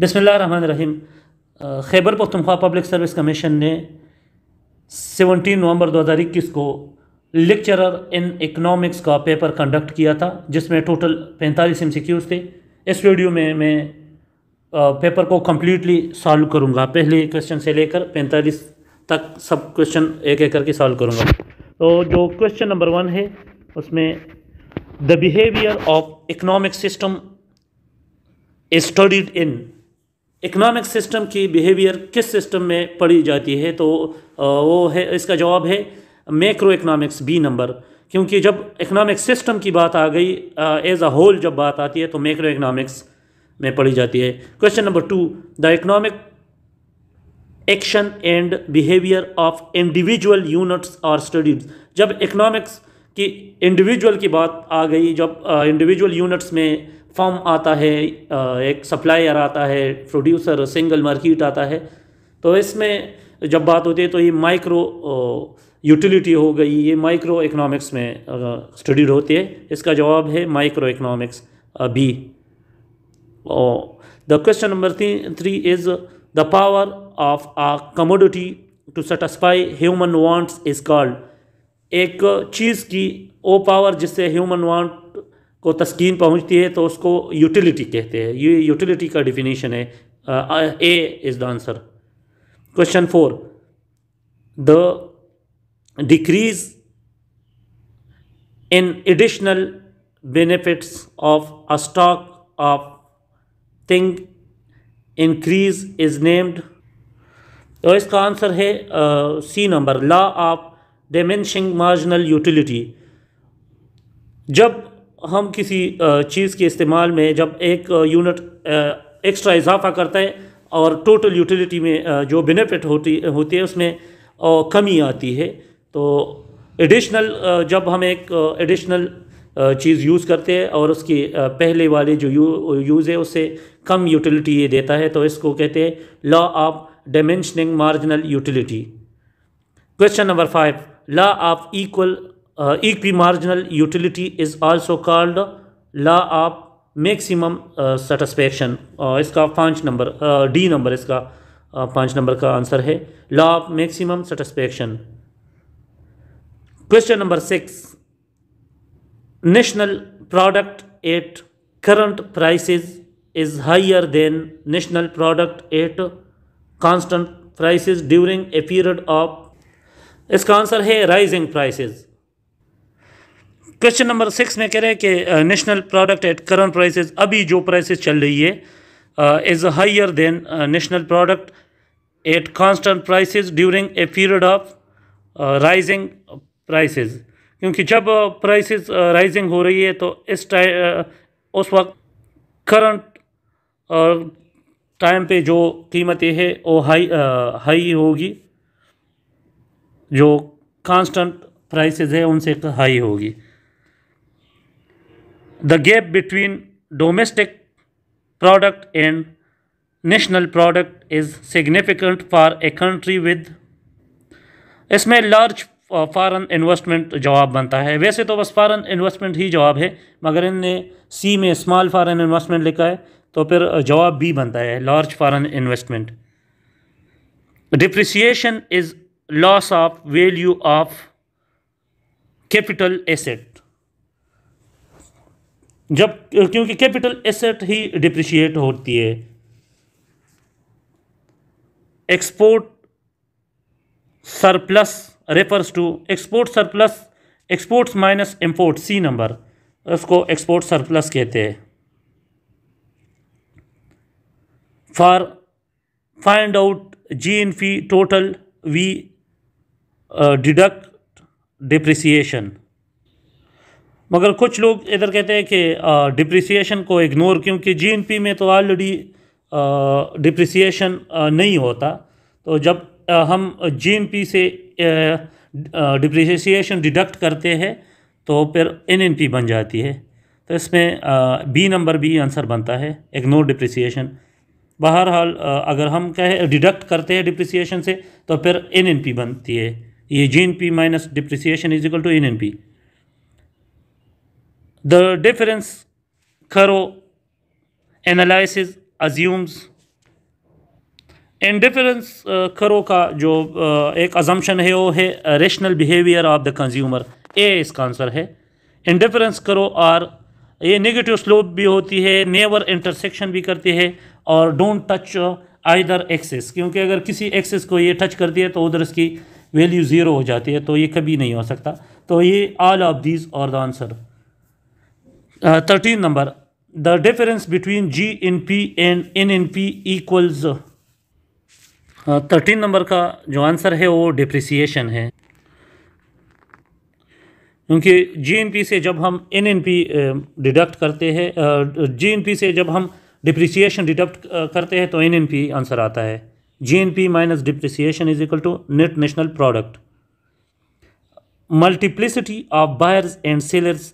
रहीम Khyber Pakhtunkhwa public service commission ने 17 नवंबर 2021 को लेक्चरर इन इकोनॉमिक्स का पेपर कंडक्ट किया था जिसमें टोटल 45 एमसीक्यूज थे इस वीडियो में मैं पेपर को कम्प्लीटली सॉल्व करूँगा पहले क्वेश्चन से लेकर पैंतालीस तक सब क्वेश्चन एक एक करके सॉल्व करूँगा तो जो क्वेश्चन नंबर वन है उसमें the behaviour of economic system studied in economic system की बिहेवियर किस सिस्टम में पढ़ी जाती है तो वो है इसका जवाब है मैक्रो इकोनॉमिक्स बी नंबर क्योंकि जब इकोनॉमिक सिस्टम की बात आ गई एज अ होल जब बात आती है तो मैक्रो इकोनॉमिक्स में पढ़ी जाती है question number two the economic action and behaviour of individual units और स्टडीज जब इकोनॉमिक्स की इंडिविजुअल की बात आ गई जब इंडिविजुअल यूनिट्स में फॉर्म आता है एक सप्लायर आता है प्रोड्यूसर सिंगल मार्केट आता है तो इसमें जब बात होती है तो ये माइक्रो यूटिलिटी हो गई ये माइक्रो इकोनॉमिक्स में स्टडीड होती है इसका जवाब है micro economics B the question number three is the power of a commodity to satisfy human wants is called एक चीज़ की ओ पावर जिससे ह्यूमन वांट को तस्कीन पहुंचती है तो उसको यूटिलिटी कहते हैं ये यूटिलिटी का डिफिनेशन है A is the answer question four the decrease in additional benefits of a stock of thing increase is named तो इसका आंसर है C number law of diminishing marginal utility जब हम किसी चीज़ के इस्तेमाल में जब एक यूनिट एक्स्ट्रा इजाफा करता है और टोटल यूटिलिटी में जो बेनिफिट होती होती है उसमें कमी आती है तो एडिशनल जब हम एक एडिशनल चीज़ यूज़ करते हैं और उसकी पहले वाले जो यू, यूज़ है उससे कम यूटिलिटी ये देता है तो इसको कहते हैं law of diminishing marginal utility question number five law of equal equi marginal utility is also called law of maximum satisfaction इसका पाँच नंबर डी uh, नंबर इसका uh, पाँच नंबर का आंसर है law of maximum satisfaction question number six national product at current prices is higher than national product at constant prices during a period of इसका answer है rising prices question number six में कह रहे हैं कि national product at current prices अभी जो prices चल रही है is higher than national product at constant prices during a period of rising prices क्योंकि जब प्राइसेस राइजिंग हो रही है तो इस टाइम उस वक्त करंट टाइम पे जो कीमतें है वो हाई हाई होगी जो कांस्टेंट प्राइसेस है उनसे हाई होगी the gap between domestic product and national product is significant for a country with इसमें लार्ज फॉरन इन्वेस्टमेंट जवाब बनता है वैसे तो बस फॉरन इन्वेस्टमेंट ही जवाब है मगर इनने सी में स्मॉल फॉरन इन्वेस्टमेंट लिखा है तो फिर uh, जवाब बी बनता है large foreign investment depreciation is loss of value of capital asset जब क्योंकि कैपिटल एसेट ही डिप्रिशिएट होती है export surplus refers to export surplus exports minus import C number उसको एक्सपोर्ट सरप्लस कहते हैं for find out G N P total we deduct depreciation मगर कुछ लोग इधर कहते हैं कि डिप्रिसिएशन को इग्नोर क्योंकि जीएनपी में तो ऑलरेडी डिप्रिसिएशन नहीं होता तो जब आ, हम जीएनपी से डिप्रिसिएशन डिडक्ट करते हैं तो फिर एनएनपी बन जाती है तो इसमें बी नंबर बी आंसर बनता है इग्नोर डिप्रिसिएशन बहरहाल अगर हम कहें डिडक्ट करते हैं डिप्रिसिएशन से तो फिर एन एन पी बनती है ये G N P minus depreciation is equal to N N P The difference, Karo analysis assumes indifference curve का जो एक अजम्पन है वो है rational behaviour of the consumer A इसका आंसर है इंडिफरेंस करो और ये नेगेटिव स्लोप भी होती है नेवर इंटरसेक्शन भी करती है और डोंट टच आइदर एक्सेस क्योंकि अगर किसी एक्सेस को ये टच करती है तो उधर इसकी वैल्यू ज़ीरो हो जाती है तो ये कभी नहीं हो सकता तो ये ऑल ऑफ दीज और the answer thirteen number the difference between G N P and N N P equals thirteen number का जो आंसर है वो डिप्रिसिएशन है क्योंकि जी एन पी से जब हम एन एन पी डिडक्ट करते हैं जी एन पी से जब हम डिप्रिसिएशन डिडक्ट uh, करते हैं तो एन एन पी आंसर आता है G N P minus depreciation is equal to net national product multiplicity of buyers and sellers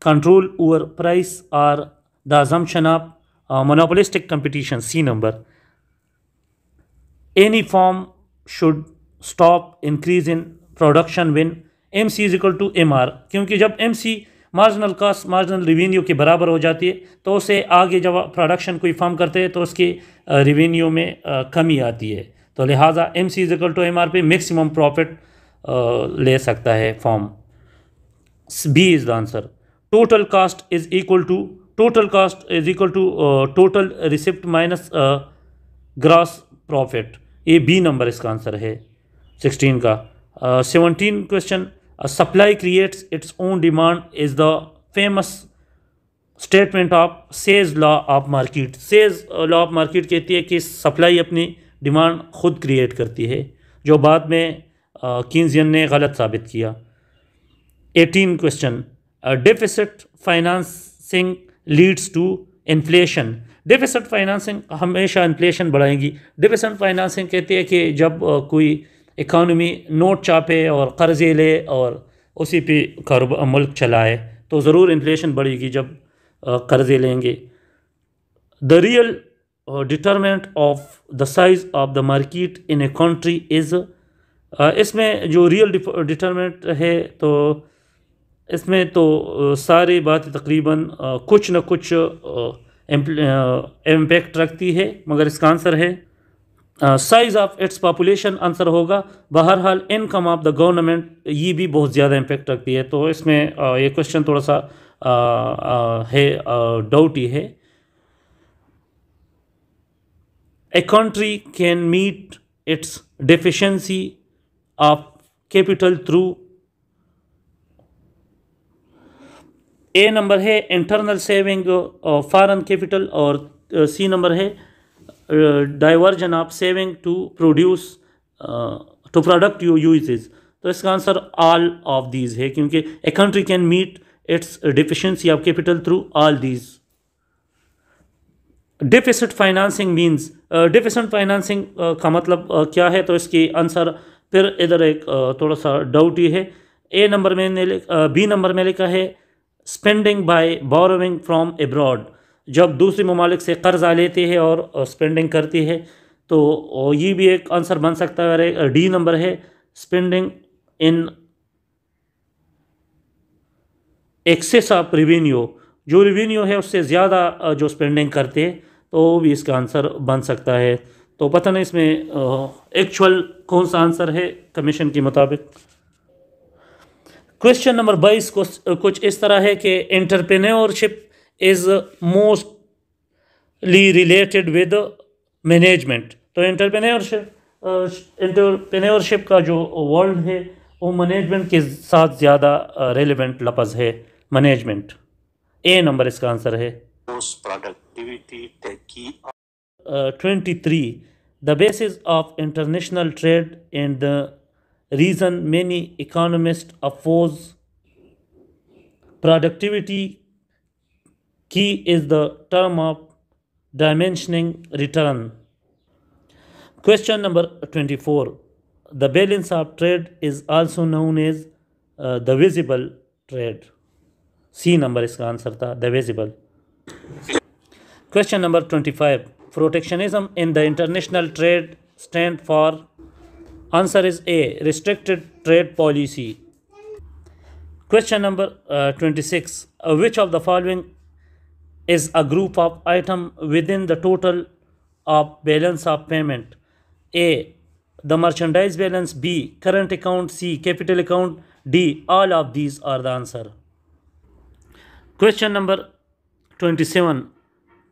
control over price or the assumption of uh, monopolistic competition c number any firm should stop increase in production when M C is equal to M R क्योंकि जब M C marginal cost marginal revenue के बराबर हो जाती है तो उसे आगे जब प्रोडक्शन कोई फॉर्म करते हैं तो उसके रिवेन्यू uh, में uh, कमी आती है तो लिहाजा M C is equal to M R पे मैक्सिमम प्रॉफिट uh, ले सकता है form B is the answer total cost is equal to total cost is equal to total receipt minus gross profit ये बी नंबर इसका answer है sixteen का seventeen question supply creates its own demand is the famous statement of Say's law of market Say's law of market कहती है कि supply अपनी demand खुद create करती है जो बाद में किन्जियन uh, ने गलत साबित किया eighteen question deficit financing leads to inflation deficit financing हमेशा इन्फ्लेशन बढ़ाएगी डेफिसिट फाइनेंसिंग कहती है कि जब कोई इकानमी नोट छापे और कर्जे ले और उसी पे कारोबार मुल्क चलाए तो ज़रूर इन्फ्लेशन बढ़ेगी जब कर्जे लेंगे the real determinant of the size of the market in a country is इसमें जो रियल डिटर्मेंट है तो इसमें तो सारी बातें तकरीबन कुछ न कुछ इम्पैक्ट रखती है मगर इसका आंसर है size of its population answer होगा बहरहाल इनकम ऑफ द गवर्नमेंट ये भी बहुत ज़्यादा इम्पेक्ट रखती है तो इसमें आ, ये क्वेश्चन थोड़ा सा आ, आ, है ही है a country can meet its deficiency of capital through A number है इंटरनल सेविंग फॉरन कैपिटल और सी नंबर है diversion of saving to produce to productive uses तो इसका आंसर ऑल ऑफ दीज है क्योंकि a country can meet its deficiency of capital through all these deficit financing means deficit financing का मतलब uh, क्या है तो इसकी आंसर फिर इधर एक uh, थोड़ा सा डाउट ही है ए नंबर में बी नंबर में लिखा है spending by borrowing from abroad जब दूसरे ममालिक से कर्ज़ा लेती है और स्पेंडिंग करती है तो ये भी एक आंसर बन सकता है डी नंबर है spending in excess of revenue जो रिवेन्यू है उससे ज़्यादा जो स्पेंडिंग करते हैं तो वो भी इसका आंसर बन सकता है तो पता नहीं इसमें एक्चुअल कौन सा आंसर है कमीशन के मुताबिक क्वेश्चन नंबर बाईस कुछ इस तरह है कि entrepreneurship is mostly related with management तो एंटरप्रेन्योरशिप एंटरप्रेन्योरशिप uh, का जो वर्ल्ड है वो मैनेजमेंट के साथ ज़्यादा रेलिवेंट uh, लफज है मैनेजमेंट ए नंबर इसका आंसर है twenty three the basis of international trade and the reason many economists oppose productivity key is the term of dimensioning return question number 24 the balance of trade is also known as uh, the visible trade C number is answer था The visible. Question number twenty-five. Protectionism in the international trade stand for. Answer is A. Restricted trade policy. Question number uh, 26. Uh, which of the following is a group of item within the total of balance of payment? A. The merchandise balance. B. Current account. C. Capital account. D. All of these are the answer. Question number 27.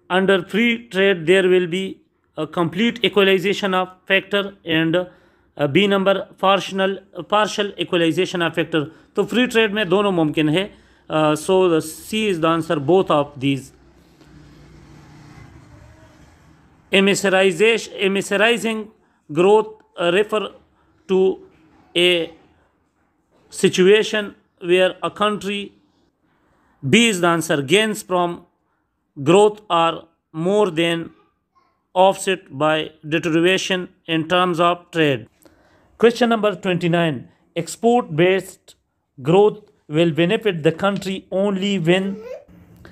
Under free trade, there will be a complete equalization of factor and B number partial partial equalization of factor तो free trade में दोनों मुमकिन है so C is the answer both of these immiserisation immiserising growth refer to a situation where a country B is the answer gains from growth are more than offset by deterioration in terms of trade Question number 29 Export based growth will benefit the country only when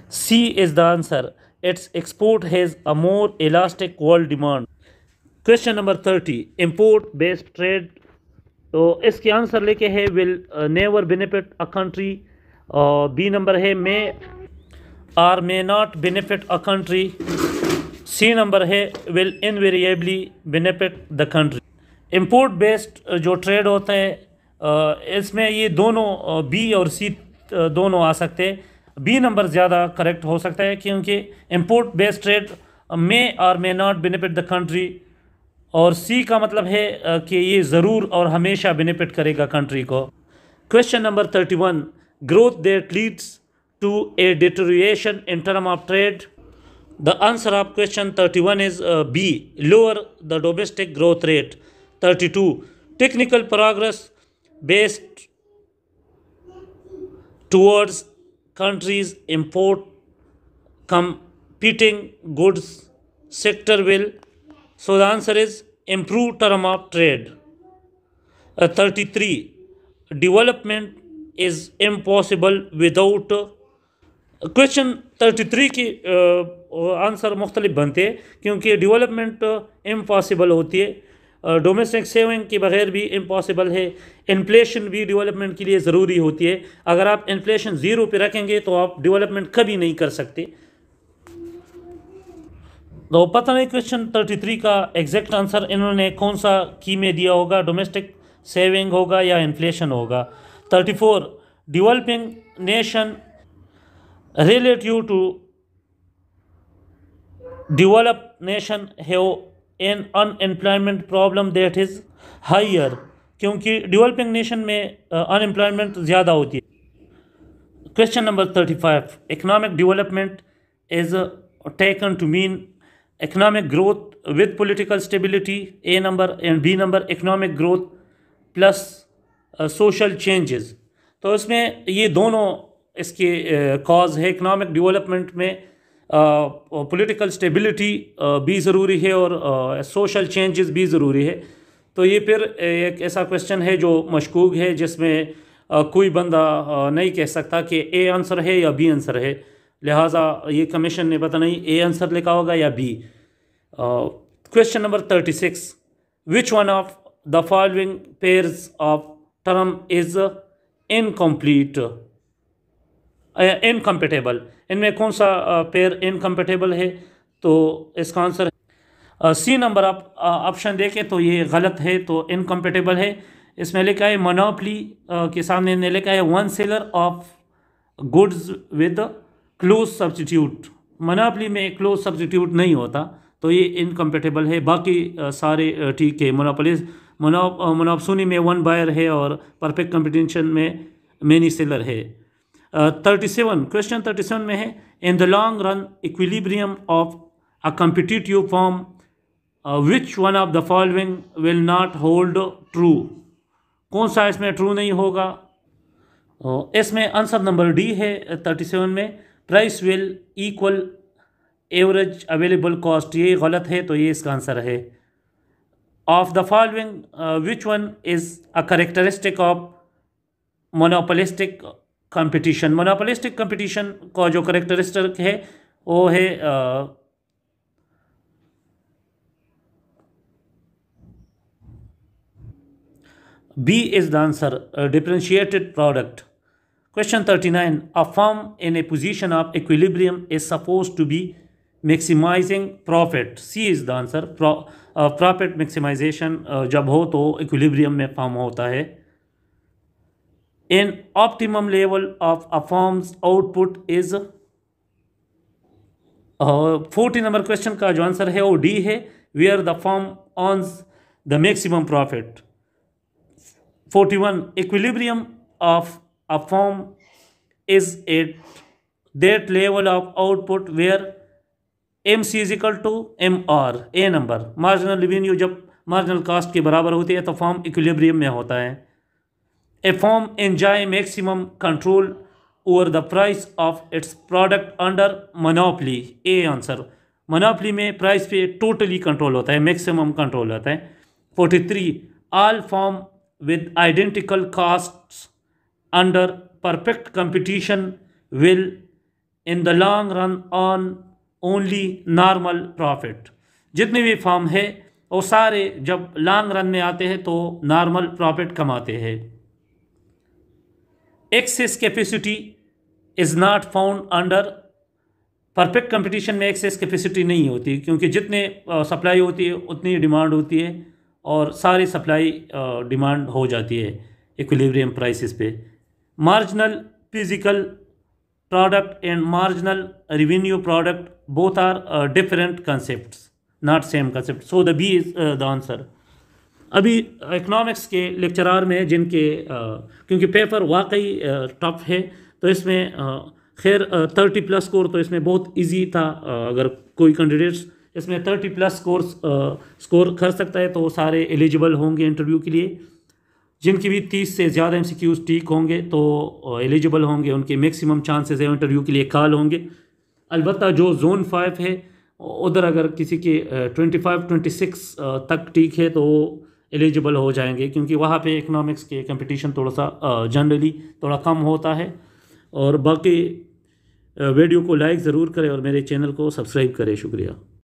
C is the answer. Its export has a more elastic world demand. Question number 30 Import based trade. तो इसके answer will है uh, never benefit a country. Country और B number है may or may not benefit a country C number है will invariably benefit the import based uh, जो trade होता है इसमें ये दोनों बी uh, और सी uh, दोनों आ सकते हैं बी नंबर ज़्यादा करेक्ट हो सकता है क्योंकि इम्पोर्ट बेस्ड ट्रेड मे और may not benefit the country और सी का मतलब है कि ये ज़रूर और हमेशा बेनिफिट करेगा कंट्री को question number thirty one growth that leads to a deterioration in term of trade the answer of question thirty one is B lower the domestic growth rate thirty two technical progress based towards countries import competing goods sector will so the answer is improve term of trade thirty three development is impossible without question thirty three की answer uh, मुख्तलिफ बनते हैं क्योंकि development impossible uh, होती है domestic saving के बगैर भी इम्पॉसिबल है इन्फ्लेशन भी डेवलपमेंट के लिए ज़रूरी होती है अगर आप इन्फ्लेशन ज़ीरो पे रखेंगे तो आप डेवलपमेंट कभी नहीं कर सकते तो पता नहीं क्वेश्चन थर्टी थ्री का एग्जैक्ट आंसर इन्होंने कौन सा की में दिया होगा डोमेस्टिक सेविंग होगा या इन्फ्लेशन होगा thirty four developing nation relative to develop nation है an unemployment problem that is higher क्योंकि डेवलपिंग नेशन में अनएम्प्लॉयमेंट uh, ज़्यादा होती है question number thirty five economic development is taken to mean economic growth with political stability A number and B number economic growth plus social changes तो इसमें ये दोनों इसके कॉज uh, है इकनॉमिक डिवेलपमेंट में पॉलिटिकल स्टेबिलिटी भी ज़रूरी है और सोशल चेंजेस भी ज़रूरी है तो ये फिर एक ऐसा क्वेश्चन है जो मशकूक है जिसमें कोई बंदा नहीं कह सकता कि ए आंसर है या बी आंसर है लिहाजा ये कमीशन ने पता नहीं ए आंसर लिखा होगा या B question number thirty six which one of the following pairs of term is incomplete incompatible इनमें कौन सा पेयर इनकम्पेटेबल है तो इसका आंसर सी नंबर आप ऑप्शन देखें तो ये गलत है तो इनकम्पेटेबल है इसमें लिखा है मोनोपली के सामने ने लिखा है one seller of goods with close substitute monopoly में क्लोज सब्सटीट्यूट नहीं होता तो ये इनकम्पेटेबल है बाकी सारे ठीक है मोनोपलीज मोनोपसूनी में वन बायर है और परफेक्ट कंपटीशन में मेनी सेलर है thirty seven question thirty seven में है in the long run equilibrium of a competitive firm which one of the following will not hold true कौन सा इसमें ट्रू नहीं होगा uh, इसमें आंसर नंबर डी है थर्टी uh, सेवन में price will equal average available cost ये गलत है तो ये इसका आंसर है of the following which one is a characteristic of monopolistic competition monopolistic competition का जो करेक्टरिस्टिक है वो है B is the answer differentiated product question thirty nine a firm in a position of equilibrium is suppose to be maximizing profit C is the answer profit maximization जब हो तो equilibrium में form होता है an optimum level of a firm's output is forty number question का जो answer है वो डी है are the firm on the maximum profit forty one equilibrium of a firm is at level of output where M C is equal to M R A number marginal revenue जब marginal cost के बराबर होती है तो form equilibrium में होता है a firm enjoy maximum control over the price of its product under monopoly A answer monopoly में प्राइस पे टोटली कंट्रोल होता है मैक्सिमम कंट्रोल होता है forty three all firm with identical cost under perfect competition will in the long run earn only normal profit जितने भी form है वो सारे जब लॉन्ग रन में आते हैं तो नॉर्मल प्रॉफिट कमाते हैं excess capacity is not found under perfect competition में एक्सेस कैपेसिटी नहीं होती क्योंकि जितने सप्लाई होती है उतनी डिमांड होती है और सारी सप्लाई डिमांड हो जाती है इक्विलिब्रियम प्राइसेस पे marginal physical product and marginal revenue product both are different concept not same concept so the B is the answer अभी इकनॉमिक्स के लेक्चरार में जिनके क्योंकि पेपर वाकई टफ है तो इसमें खैर थर्टी प्लस स्कोर तो इसमें बहुत इजी था अगर कोई कैंडिडेट्स इसमें थर्टी प्लस स्कोर स्कोर कर सकता है तो सारे एलिजिबल होंगे इंटरव्यू के लिए जिनकी भी तीस से ज़्यादा एम सी क्यूज ठीक होंगे तो एलिजिबल होंगे उनके मैक्सिमम चांसेस है इंटरव्यू के लिए कॉल होंगे अलबत् जो जोन फाइव है उधर अगर किसी के ट्वेंटी फाइव ट्वेंटी सिक्स तक ठीक है तो एलिजिबल हो जाएंगे क्योंकि वहाँ पे इकोनॉमिक्स के कंपटीशन थोड़ा सा जनरली थोड़ा कम होता है और बाकी वीडियो को लाइक ज़रूर करें और मेरे चैनल को सब्सक्राइब करें शुक्रिया